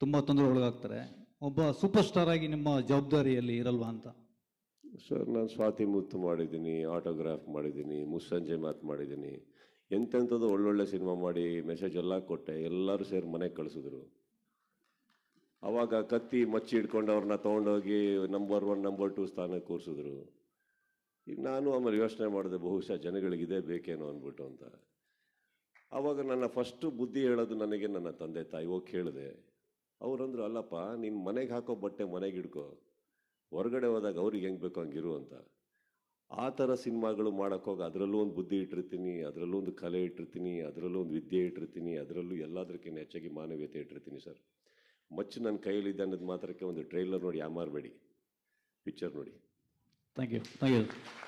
ತುಂಬ ತೊಂದರೆ ಒಳಗಾಗ್ತಾರೆ ಒಬ್ಬ ಸೂಪರ್ ಸ್ಟಾರ್ ಆಗಿ ನಿಮ್ಮ ಜವಾಬ್ದಾರಿಯಲ್ಲಿ ಇರಲ್ವಾ ಅಂತ ಸರ್ ನಾನು ಸ್ವಾತಿ ಮುತ್ತು ಮಾಡಿದ್ದೀನಿ ಆಟೋಗ್ರಾಫ್ ಮಾಡಿದ್ದೀನಿ ಮುಸ್ಸಂಜೆ ಮಾತು ಮಾಡಿದ್ದೀನಿ ಎಂತೆಂಥದ್ದು ಒಳ್ಳೊಳ್ಳೆ ಸಿನಿಮಾ ಮಾಡಿ ಮೆಸೇಜ್ ಎಲ್ಲ ಕೊಟ್ಟೆ ಎಲ್ಲರೂ ಸೇರಿ ಮನೆಗೆ ಕಳಿಸಿದ್ರು ಆವಾಗ ಕತ್ತಿ ಮಚ್ಚಿ ಇಟ್ಕೊಂಡು ಅವ್ರನ್ನ ತೊಗೊಂಡೋಗಿ ನಂಬರ್ ಒನ್ ನಂಬರ್ ಟು ಸ್ಥಾನಕ್ಕೆ ಕೂರಿಸಿದ್ರು ಈಗ ನಾನು ಆಮೇಲೆ ಯೋಚನೆ ಮಾಡಿದೆ ಬಹುಶಃ ಜನಗಳಿಗೆ ಇದೇ ಬೇಕೇನೋ ಅಂದ್ಬಿಟ್ಟು ಅಂತ ಆವಾಗ ನನ್ನ ಫಸ್ಟು ಬುದ್ಧಿ ಹೇಳೋದು ನನಗೆ ನನ್ನ ತಂದೆ ತಾಯಿ ಹೋಗಿ ಕೇಳಿದೆ ಅವರಂದ್ರು ಅಲ್ಲಪ್ಪ ನೀನು ಮನೆಗೆ ಹಾಕೋ ಬಟ್ಟೆ ಮನೆಗೆ ಹಿಡ್ಕೊ ಹೊರಗಡೆ ಹೋದಾಗ ಅವ್ರಿಗೆ ಹೆಂಗೆ ಬೇಕೋ ಹಂಗಿರು ಅಂತ ಆ ಥರ ಸಿನಿಮಾಗಳು ಮಾಡೋಕ್ಕೋಗಿ ಅದರಲ್ಲೂ ಒಂದು ಬುದ್ಧಿ ಇಟ್ಟಿರ್ತೀನಿ ಅದರಲ್ಲೂ ಒಂದು ಕಲೆ ಇಟ್ಟಿರ್ತೀನಿ ಅದರಲ್ಲೂ ಒಂದು ವಿದ್ಯೆ ಇಟ್ಟಿರ್ತೀನಿ ಅದರಲ್ಲೂ ಎಲ್ಲದಕ್ಕಿಂತ ಹೆಚ್ಚಾಗಿ ಮಾನವೀಯತೆ ಇಟ್ಟಿರ್ತೀನಿ ಸರ್ ಮಚ್ಚು ನನ್ನ ಕೈಯಲ್ಲಿದೆ ಅನ್ನೋದು ಮಾತ್ರಕ್ಕೆ ಒಂದು ಟ್ರೈಲರ್ ನೋಡಿ ಯಾಮಾರಬೇಡಿ ಪಿಕ್ಚರ್ ನೋಡಿ ಥ್ಯಾಂಕ್ ಯು ಥ್ಯಾಂಕ್ ಯು